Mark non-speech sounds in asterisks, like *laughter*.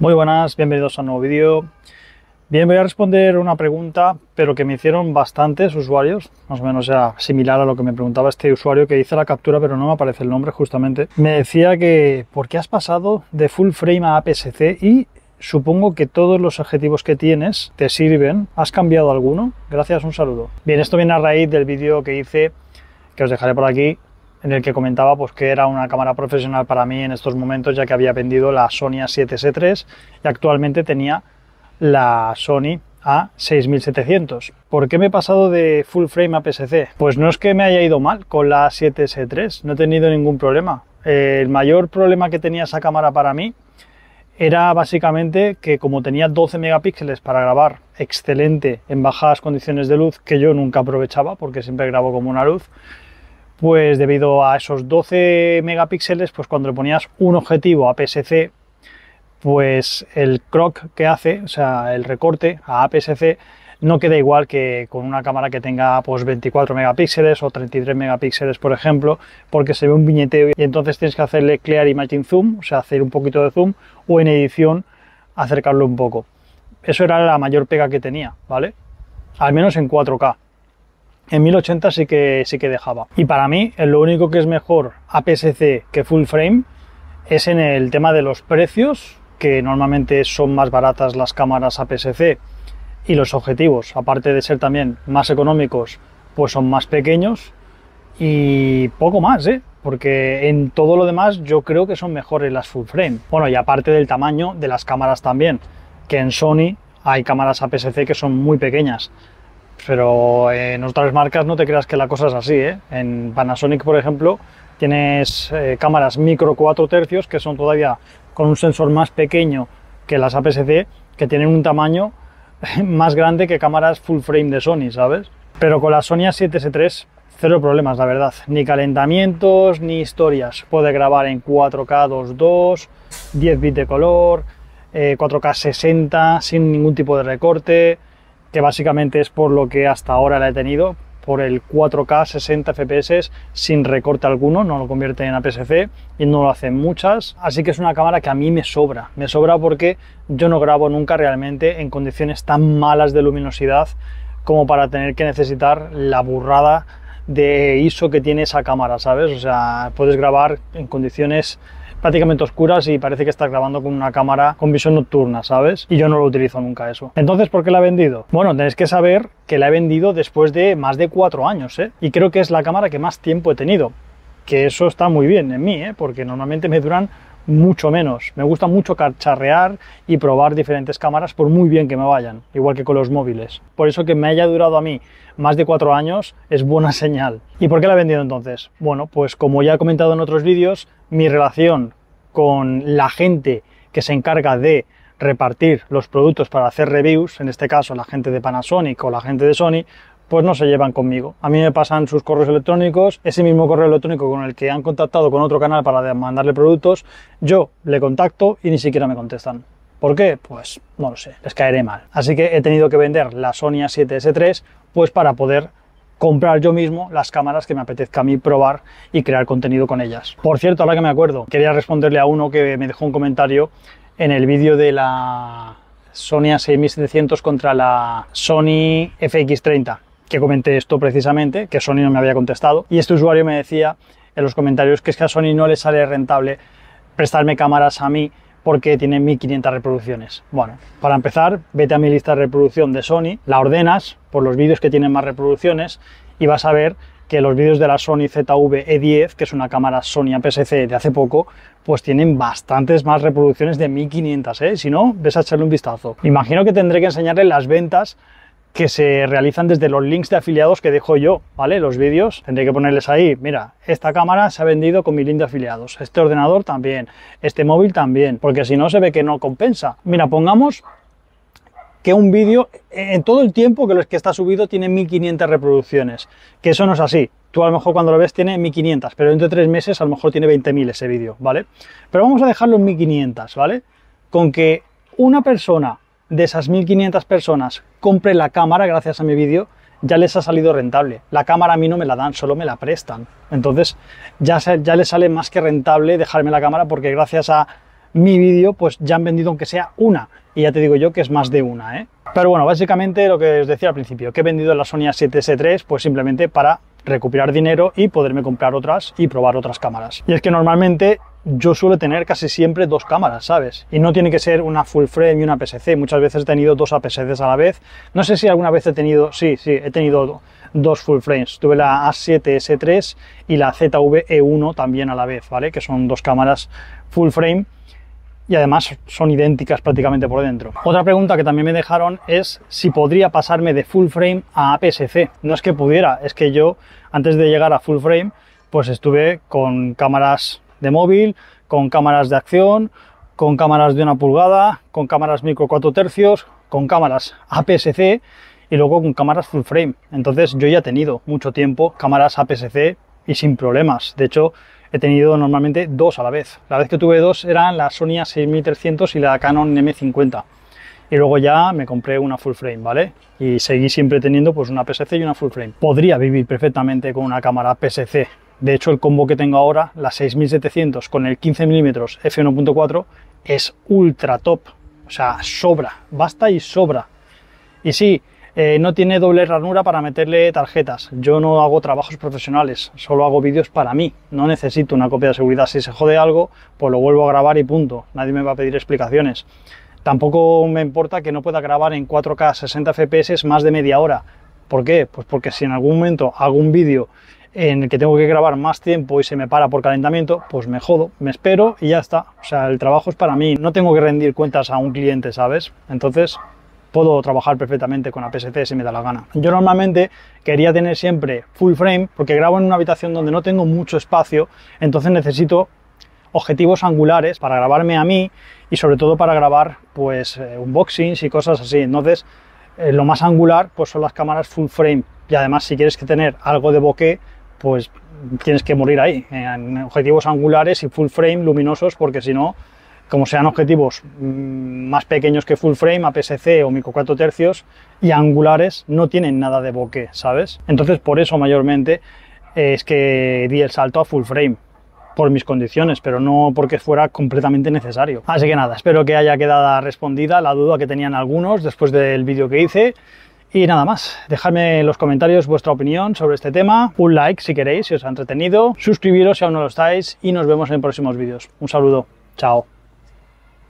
Muy buenas, bienvenidos a un nuevo vídeo. Bien, voy a responder una pregunta, pero que me hicieron bastantes usuarios, más o menos era similar a lo que me preguntaba este usuario que hice la captura, pero no me aparece el nombre justamente. Me decía que, ¿por qué has pasado de full frame a APS-C? Y supongo que todos los objetivos que tienes te sirven. ¿Has cambiado alguno? Gracias, un saludo. Bien, esto viene a raíz del vídeo que hice, que os dejaré por aquí, en el que comentaba pues, que era una cámara profesional para mí en estos momentos, ya que había vendido la Sony A7S3 y actualmente tenía la Sony A6700. ¿Por qué me he pasado de full frame a PSC? Pues no es que me haya ido mal con la A7S3, no he tenido ningún problema. El mayor problema que tenía esa cámara para mí era básicamente que como tenía 12 megapíxeles para grabar excelente en bajas condiciones de luz, que yo nunca aprovechaba porque siempre grabo como una luz, pues debido a esos 12 megapíxeles, pues cuando le ponías un objetivo a APS-C, pues el croc que hace, o sea, el recorte a APS-C, no queda igual que con una cámara que tenga pues 24 megapíxeles o 33 megapíxeles, por ejemplo, porque se ve un viñeteo y entonces tienes que hacerle clear imaging zoom, o sea, hacer un poquito de zoom o en edición acercarlo un poco. Eso era la mayor pega que tenía, ¿vale? Al menos en 4K en 1080 sí que, sí que dejaba. Y para mí, lo único que es mejor APS-C que full frame es en el tema de los precios, que normalmente son más baratas las cámaras APS-C y los objetivos, aparte de ser también más económicos, pues son más pequeños y poco más, ¿eh? porque en todo lo demás yo creo que son mejores las full frame. Bueno, y aparte del tamaño de las cámaras también, que en Sony hay cámaras APS-C que son muy pequeñas. Pero eh, en otras marcas no te creas que la cosa es así. ¿eh? En Panasonic, por ejemplo, tienes eh, cámaras micro 4 tercios que son todavía con un sensor más pequeño que las APS-C, que tienen un tamaño *laughs* más grande que cámaras full frame de Sony, ¿sabes? Pero con la Sony A7S 3 cero problemas, la verdad. Ni calentamientos, ni historias. Puede grabar en 4K 2.2, 10 bits de color, 4K 60, sin ningún tipo de recorte que básicamente es por lo que hasta ahora la he tenido, por el 4K 60 FPS sin recorte alguno, no lo convierte en APS-C y no lo hacen muchas, así que es una cámara que a mí me sobra, me sobra porque yo no grabo nunca realmente en condiciones tan malas de luminosidad como para tener que necesitar la burrada de ISO que tiene esa cámara, ¿sabes? O sea, puedes grabar en condiciones prácticamente oscuras y parece que estás grabando con una cámara con visión nocturna, ¿sabes? Y yo no lo utilizo nunca eso. Entonces, ¿por qué la he vendido? Bueno, tenéis que saber que la he vendido después de más de cuatro años, ¿eh? Y creo que es la cámara que más tiempo he tenido. Que eso está muy bien en mí, ¿eh? Porque normalmente me duran mucho menos. Me gusta mucho cacharrear y probar diferentes cámaras por muy bien que me vayan, igual que con los móviles. Por eso que me haya durado a mí más de cuatro años es buena *laughs* señal. ¿Y por qué la he vendido entonces? Bueno, pues como ya he comentado en otros vídeos, mi relación con la gente que se encarga de repartir los productos para hacer reviews, en este caso la gente de Panasonic o la gente de Sony, pues no se llevan conmigo. A mí me pasan sus correos electrónicos, ese mismo correo electrónico con el que han contactado con otro canal para mandarle productos, yo le contacto y ni siquiera me contestan. ¿Por qué? Pues no lo sé, les caeré mal. Así que he tenido que vender la Sony A7S3 pues para poder comprar yo mismo las cámaras que me apetezca a mí probar y crear contenido con ellas. Por cierto, ahora que me acuerdo, quería responderle a uno que me dejó un comentario en el vídeo de la Sony A6700 contra la Sony FX30 que comenté esto precisamente, que Sony no me había contestado, y este usuario me decía en los comentarios que es que a Sony no le sale rentable prestarme cámaras a mí porque tiene 1500 reproducciones. Bueno, para empezar, vete a mi lista de reproducción de Sony, la ordenas por los vídeos que tienen más reproducciones y vas a ver que los vídeos de la Sony ZV-E10, que es una cámara Sony APS-C de hace poco, pues tienen bastantes más reproducciones de 1500, ¿eh? Si no, ves a echarle un vistazo. Imagino que tendré que enseñarle las ventas que se realizan desde los links de afiliados que dejo yo, ¿vale? Los vídeos, tendré que ponerles ahí, mira, esta cámara se ha vendido con mi link de afiliados, este ordenador también, este móvil también, porque si no se ve que no compensa. Mira, pongamos que un vídeo en todo el tiempo que los que está subido tiene 1500 reproducciones, que eso no es así. Tú a lo mejor cuando lo ves tiene 1500, pero dentro de tres meses a lo mejor tiene 20.000 ese vídeo, ¿vale? Pero vamos a dejarlo en 1500, ¿vale? Con que una persona de esas 1.500 personas compre la cámara gracias a mi vídeo, ya les ha salido rentable. La cámara a mí no me la dan, solo me la prestan. Entonces ya, ya les sale más que rentable dejarme la cámara porque gracias a mi vídeo pues ya han vendido aunque sea una. Y ya te digo yo que es más de una. ¿eh? Pero bueno, básicamente lo que os decía al principio, que he vendido la Sony 7 s 3 pues simplemente para recuperar dinero y poderme comprar otras y probar otras cámaras. Y es que normalmente yo suelo tener casi siempre dos cámaras, ¿sabes? Y no tiene que ser una full frame y una PSC. Muchas veces he tenido dos aps a la vez. No sé si alguna vez he tenido, sí, sí, he tenido dos full frames. Tuve la A7S3 y la zv 1 e también a la vez, ¿vale? Que son dos cámaras full frame y además son idénticas prácticamente por dentro. Otra pregunta que también me dejaron es si podría pasarme de full frame a aps No es que pudiera, es que yo antes de llegar a full frame pues estuve con cámaras de móvil, con cámaras de acción, con cámaras de una pulgada, con cámaras micro cuatro tercios, con cámaras APS-C y luego con cámaras full frame. Entonces yo ya he tenido mucho tiempo cámaras APS-C y sin problemas. De hecho, he tenido normalmente dos a la vez. La vez que tuve dos eran la Sony A6300 y la Canon M50. Y luego ya me compré una full frame, ¿vale? Y seguí siempre teniendo pues una APS-C y una full frame. Podría vivir perfectamente con una cámara APS-C de hecho, el combo que tengo ahora, la 6700 con el 15 mm f1.4, es ultra top. O sea, sobra, basta y sobra. Y sí, eh, no tiene doble ranura para meterle tarjetas. Yo no hago trabajos profesionales, solo hago vídeos para mí. No necesito una copia de seguridad. Si se jode algo, pues lo vuelvo a grabar y punto. Nadie me va a pedir explicaciones. Tampoco me importa que no pueda grabar en 4K 60 FPS más de media hora. ¿Por qué? Pues porque si en algún momento hago un vídeo en el que tengo que grabar más tiempo y se me para por calentamiento, pues me jodo, me espero y ya está. O sea, el trabajo es para mí, no tengo que rendir cuentas a un cliente, ¿sabes? Entonces, puedo trabajar perfectamente con APS-C si me da la gana. Yo normalmente quería tener siempre full frame porque grabo en una habitación donde no tengo mucho espacio, entonces necesito objetivos angulares para grabarme a mí y sobre todo para grabar pues eh, unboxings y cosas así. Entonces, eh, lo más angular pues son las cámaras full frame y además si quieres que tener algo de bokeh pues tienes que morir ahí, en objetivos angulares y full frame luminosos, porque si no, como sean objetivos mm, más pequeños que full frame, APS-C o micro 4 tercios y angulares, no tienen nada de bokeh, ¿sabes? Entonces, por eso mayormente es que di el salto a full frame por mis condiciones, pero no porque fuera completamente necesario. Así que nada, espero que haya quedado respondida la duda que tenían algunos después del vídeo que hice. Y nada más, dejadme en los comentarios vuestra opinión sobre este tema, un like si queréis, si os ha entretenido, suscribiros si aún no lo estáis y nos vemos en próximos vídeos. Un saludo, chao.